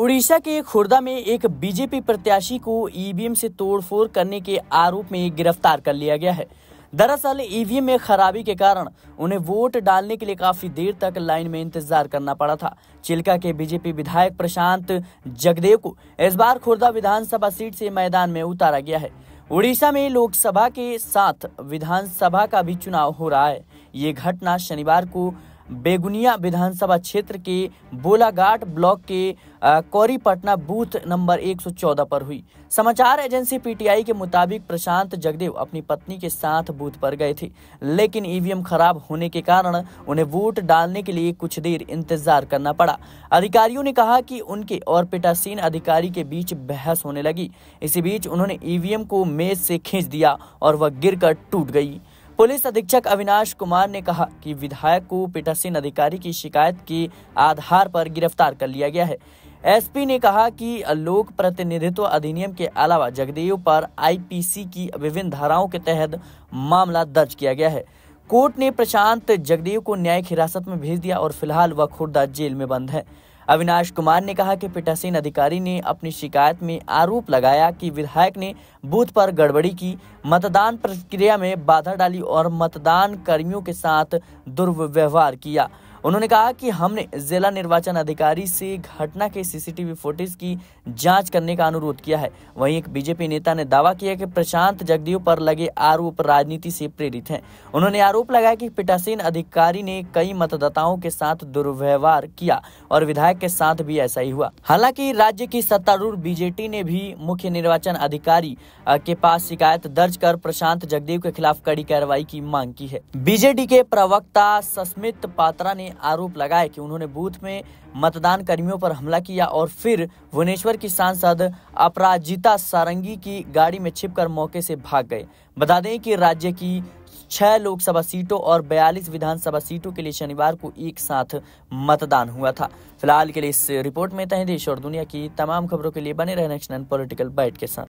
उड़ीसा के खुर्दा में एक बीजेपी प्रत्याशी को ईवीएम से तोड़फोड़ करने के आरोप में गिरफ्तार कर लिया गया है दरअसल ईवीएम में खराबी के कारण उन्हें वोट डालने के लिए काफी देर तक लाइन में इंतजार करना पड़ा था चिल्का के बीजेपी विधायक प्रशांत जगदेव को इस बार खुर्दा विधानसभा सीट से मैदान में उतारा गया है उड़ीसा में लोकसभा के साथ विधानसभा का भी चुनाव हो रहा है ये घटना शनिवार को बेगुनिया विधानसभा क्षेत्र के बोलाघाट ब्लॉक के कौरीपटना बूथ नंबर 114 पर हुई समाचार एजेंसी पीटीआई के मुताबिक प्रशांत जगदेव अपनी पत्नी के साथ बूथ पर गए थे लेकिन ईवीएम खराब होने के कारण उन्हें वोट डालने के लिए कुछ देर इंतजार करना पड़ा अधिकारियों ने कहा कि उनके और पिटासीन अधिकारी के बीच बहस होने लगी इसी बीच उन्होंने ईवीएम को मेज से खींच दिया और वह गिरकर टूट गई पुलिस अधीक्षक अविनाश कुमार ने कहा कि विधायक को पीठासीन अधिकारी की शिकायत के आधार पर गिरफ्तार कर लिया गया है एसपी ने कहा कि लोक प्रतिनिधित्व अधिनियम के अलावा जगदेव पर आईपीसी की विभिन्न धाराओं के तहत मामला दर्ज किया गया है कोर्ट ने प्रशांत जगदेव को न्यायिक हिरासत में भेज दिया और फिलहाल वह खुर्दा जेल में बंद है अविनाश कुमार ने कहा कि पीठासीन अधिकारी ने अपनी शिकायत में आरोप लगाया कि विधायक ने बूथ पर गड़बड़ी की मतदान प्रक्रिया में बाधा डाली और मतदान कर्मियों के साथ दुर्व्यवहार किया उन्होंने कहा कि हमने जिला निर्वाचन अधिकारी से घटना के सीसीटीवी फुटेज की जांच करने का अनुरोध किया है वहीं एक बीजेपी नेता ने दावा किया कि प्रशांत जगदीव पर लगे आरोप राजनीति से प्रेरित हैं उन्होंने आरोप लगाया कि पिटासीन अधिकारी ने कई मतदाताओं के साथ दुर्व्यवहार किया और विधायक के साथ भी ऐसा ही हुआ हालांकि राज्य की सत्तारूढ़ बीजेपी ने भी मुख्य निर्वाचन अधिकारी के पास शिकायत दर्ज कर प्रशांत जगदेव के खिलाफ कड़ी कार्रवाई की मांग की है बीजेडी के प्रवक्ता सस्मित पात्रा ने आरोप लगाए कि उन्होंने बूथ में मतदान कर्मियों पर हमला किया और फिर भुवनेश्वर की सांसद अपराजिता सारंगी की गाड़ी में छिपकर मौके से भाग गए बता दें कि राज्य की छह लोकसभा सीटों और बयालीस विधानसभा सीटों के लिए शनिवार को एक साथ मतदान हुआ था फिलहाल के लिए इस रिपोर्ट में तय देश और दुनिया की तमाम खबरों के लिए बने रहे नेक्स्ट पॉलिटिकल बाइट के साथ